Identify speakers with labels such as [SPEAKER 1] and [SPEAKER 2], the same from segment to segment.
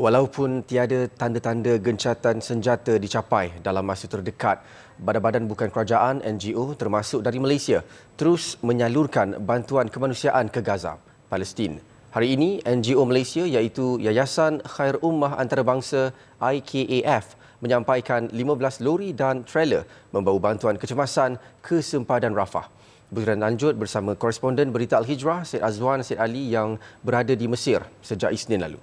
[SPEAKER 1] Walaupun tiada tanda-tanda gencatan senjata dicapai dalam masa terdekat, badan-badan bukan kerajaan NGO termasuk dari Malaysia terus menyalurkan bantuan kemanusiaan ke Gaza, Palestin. Hari ini, NGO Malaysia iaitu Yayasan Khair Ummah Antarabangsa IKAF menyampaikan 15 lori dan trailer membawa bantuan kecemasan ke sempadan Rafah. Berita lanjut bersama koresponden Berita Al-Hijrah Syed Azwan Syed Ali yang berada di Mesir sejak Isnin lalu.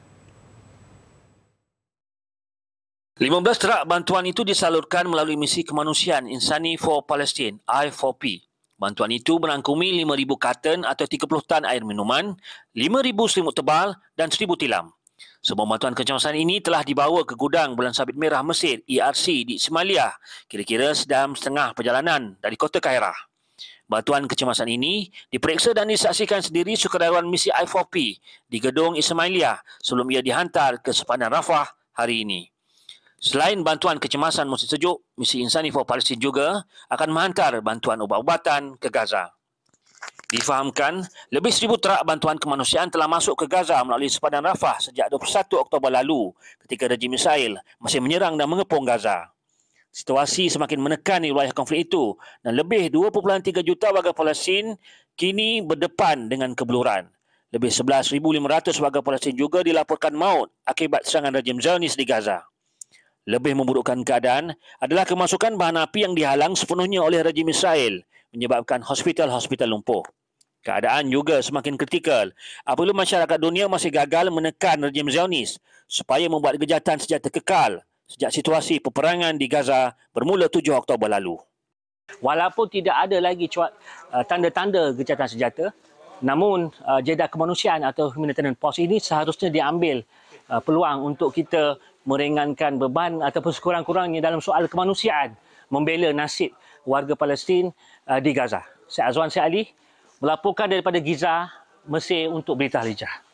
[SPEAKER 2] 15 terak bantuan itu disalurkan melalui misi kemanusiaan Insani for Palestine, I4P. Bantuan itu merangkumi 5,000 katen atau 30 tan air minuman, 5,000 selimut tebal dan 1,000 tilam. Semua bantuan kecemasan ini telah dibawa ke gudang Bulan Sabit Merah Mesir, ERC, di Ismailia, kira-kira sedang setengah perjalanan dari kota Kairah. Bantuan kecemasan ini diperiksa dan disaksikan sendiri sukarelawan misi I4P di gedung Ismailia sebelum ia dihantar ke sepanjang Rafah hari ini. Selain bantuan kecemasan musim sejuk, misi insani for Palestine juga akan menghantar bantuan ubat-ubatan ke Gaza. Difahamkan, lebih seribu terak bantuan kemanusiaan telah masuk ke Gaza melalui sepadan Rafah sejak 21 Oktober lalu ketika rejim Israel masih menyerang dan mengepung Gaza. Situasi semakin menekan di wilayah konflik itu dan lebih 2.3 juta warga Palestin kini berdepan dengan kebeluran. Lebih 11,500 warga Palestin juga dilaporkan maut akibat serangan rejim Zionis di Gaza. Lebih memburukkan keadaan adalah kemasukan bahan api yang dihalang sepenuhnya oleh rejim Israel menyebabkan hospital-hospital lumpuh. Keadaan juga semakin kritikal apabila masyarakat dunia masih gagal menekan rejim Zionis supaya membuat gejatan sejata kekal sejak situasi peperangan di Gaza bermula 7 Oktober lalu. Walaupun tidak ada lagi uh, tanda-tanda gejatan sejata namun uh, jeda kemanusiaan atau humanitarian pause ini seharusnya diambil uh, peluang untuk kita meringankan beban ataupun sekurang-kurangnya dalam soal kemanusiaan membela nasib warga Palestin uh, di Gaza. Saya Azwan Syed Ali melaporkan daripada Giza Mesir untuk Berita Halijah.